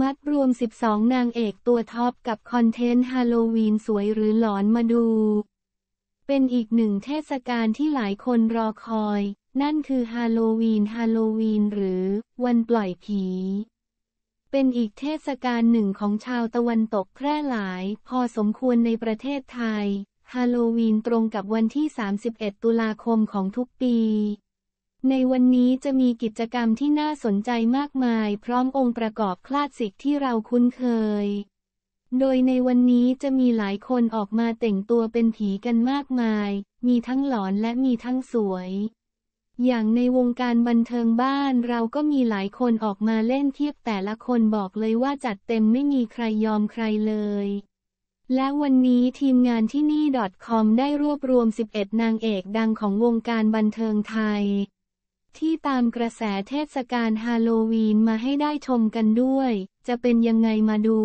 มัดรวม 12 นางเอกตัวท็อปกับคอนเทนต์ฮาโลวีนสวยหรือหลอนมาดู เป็นอีกหนึ่งเทศกาลที่หลายคนรอคอย นั่นคือฮาโลวีนฮาโลวีนหรือวันปล่อยผี เป็นอีกเทศกาลหนึ่งของชาวตะวันตกแพร่หลายพอสมควรในประเทศไทย ฮาโลวีนตรงกับวันที่ 31 ตุลาคมของทุกปีในวันนี้จะมีกิจกรรมที่น่าสนใจมากมายพร้อมองค์ประกอบคลาสสิกที่เราคุ้นเคย โดยในวันนี้จะมีหลายคนออกมาแต่งตัวเป็นผีกันมากมาย มีทั้งหลอนและมีทั้งสวย อย่างในวงการบันเทิงบ้านเราก็มีหลายคนออกมาเล่นเทียบแต่ละคนบอกเลยว่าจัดเต็มไม่มีใครยอมใครเลย และวันนี้ทีมงานที่นี่ .com ได้รวบรวม11นางเอกดังของวงการบันเทิงไทยที่ตามกระแสเทศกาลฮาโลวีนมาให้ได้ชมกันด้วย จะเป็นยังไงมาดู